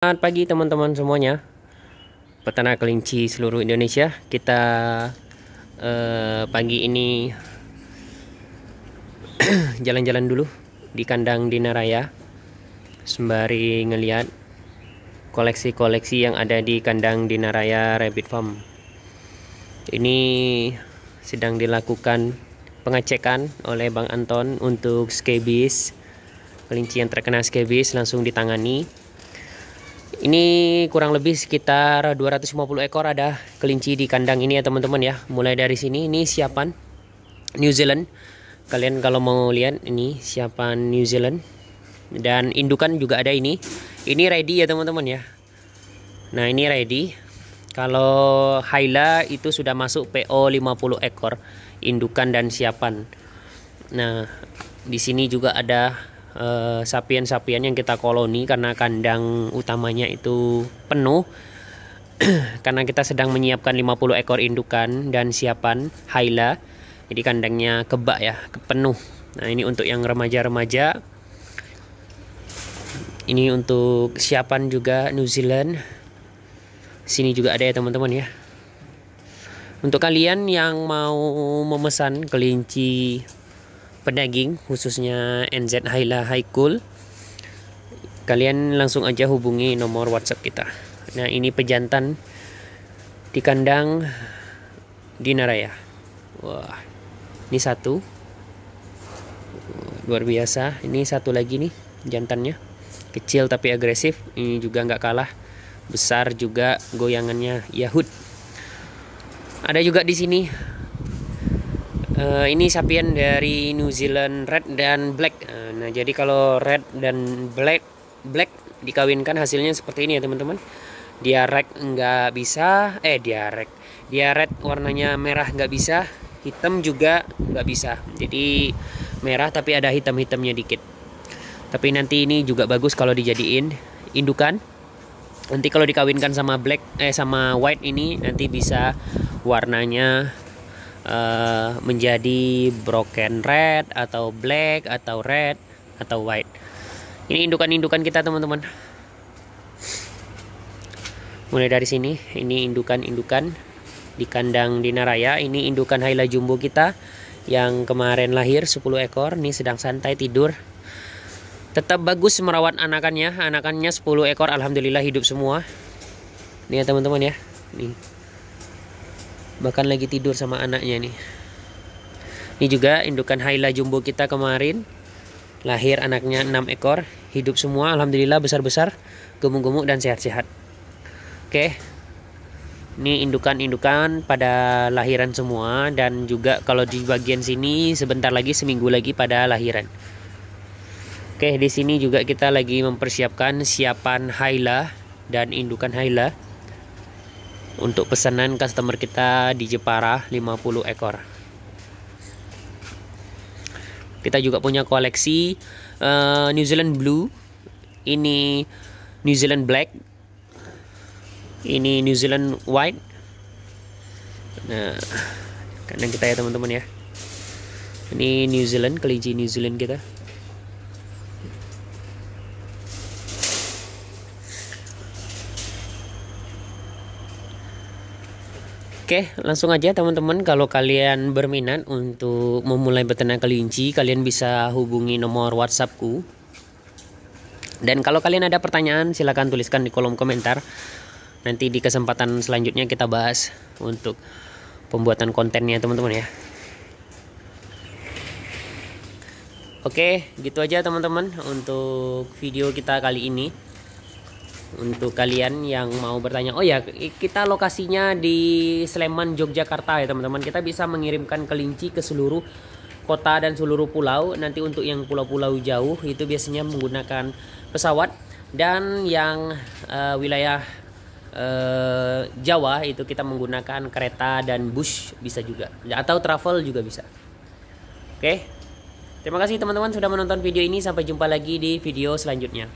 Selamat pagi teman-teman semuanya Peternak kelinci seluruh Indonesia Kita eh, pagi ini Jalan-jalan dulu Di kandang Dinaraya Sembari ngeliat Koleksi-koleksi yang ada di kandang Dinaraya Rabbit Farm Ini sedang dilakukan pengecekan oleh Bang Anton untuk skebis kelinci yang terkena skebis langsung ditangani ini kurang lebih sekitar 250 ekor ada kelinci di kandang ini ya teman-teman ya. Mulai dari sini ini siapan New Zealand. Kalian kalau mau lihat ini siapan New Zealand. Dan indukan juga ada ini. Ini ready ya teman-teman ya. Nah, ini ready. Kalau Haila itu sudah masuk PO 50 ekor indukan dan siapan. Nah, di sini juga ada Eh, sapian sapien yang kita koloni karena kandang utamanya itu penuh karena kita sedang menyiapkan 50 ekor indukan dan siapan haila jadi kandangnya kebak ya penuh nah ini untuk yang remaja-remaja ini untuk siapan juga New Zealand sini juga ada ya teman-teman ya untuk kalian yang mau memesan kelinci pedaging khususnya NZ Haila Cool. kalian langsung aja hubungi nomor WhatsApp kita. Nah, ini pejantan di kandang di Naraya. Wah. Ini satu. Luar biasa. Ini satu lagi nih jantannya. Kecil tapi agresif. Ini juga nggak kalah. Besar juga goyangannya Yahud. Ada juga di sini uh, ini sapien dari New Zealand red dan black uh, nah jadi kalau red dan black black dikawinkan hasilnya seperti ini ya teman-teman dia red nggak bisa eh dia red dia red warnanya merah nggak bisa hitam juga nggak bisa jadi merah tapi ada hitam-hitamnya dikit tapi nanti ini juga bagus kalau dijadiin indukan nanti kalau dikawinkan sama black eh sama white ini nanti bisa warnanya uh, menjadi broken red atau black atau red atau white. Ini indukan-indukan kita teman-teman. Mulai dari sini, ini indukan-indukan di kandang Dinaraya. Ini indukan Haila Jumbo kita yang kemarin lahir 10 ekor. Ini sedang santai tidur. Tetap bagus merawat anakannya. Anakannya 10 ekor alhamdulillah hidup semua. ini ya teman-teman ya. Nih bahkan lagi tidur sama anaknya nih ini juga indukan Haila Jumbo kita kemarin lahir anaknya 6 ekor hidup semua alhamdulillah besar-besar gemuk-gemuk dan sehat-sehat oke ini indukan-indukan pada lahiran semua dan juga kalau di bagian sini sebentar lagi seminggu lagi pada lahiran oke di sini juga kita lagi mempersiapkan siapan Haila dan indukan Haila untuk pesanan customer kita di Jepara 50 ekor kita juga punya koleksi uh, New Zealand Blue ini New Zealand Black ini New Zealand White nah kanan kita ya teman-teman ya ini New Zealand kelinci New Zealand kita Oke, langsung aja teman-teman kalau kalian berminat untuk memulai beternak kelinci, kalian bisa hubungi nomor WhatsAppku. Dan kalau kalian ada pertanyaan, silahkan tuliskan di kolom komentar. Nanti di kesempatan selanjutnya kita bahas untuk pembuatan kontennya teman-teman ya. Oke, gitu aja teman-teman untuk video kita kali ini untuk kalian yang mau bertanya oh ya kita lokasinya di Sleman Yogyakarta ya teman-teman kita bisa mengirimkan kelinci ke seluruh kota dan seluruh pulau nanti untuk yang pulau-pulau jauh itu biasanya menggunakan pesawat dan yang uh, wilayah uh, Jawa itu kita menggunakan kereta dan bus bisa juga atau travel juga bisa oke okay? terima kasih teman-teman sudah menonton video ini sampai jumpa lagi di video selanjutnya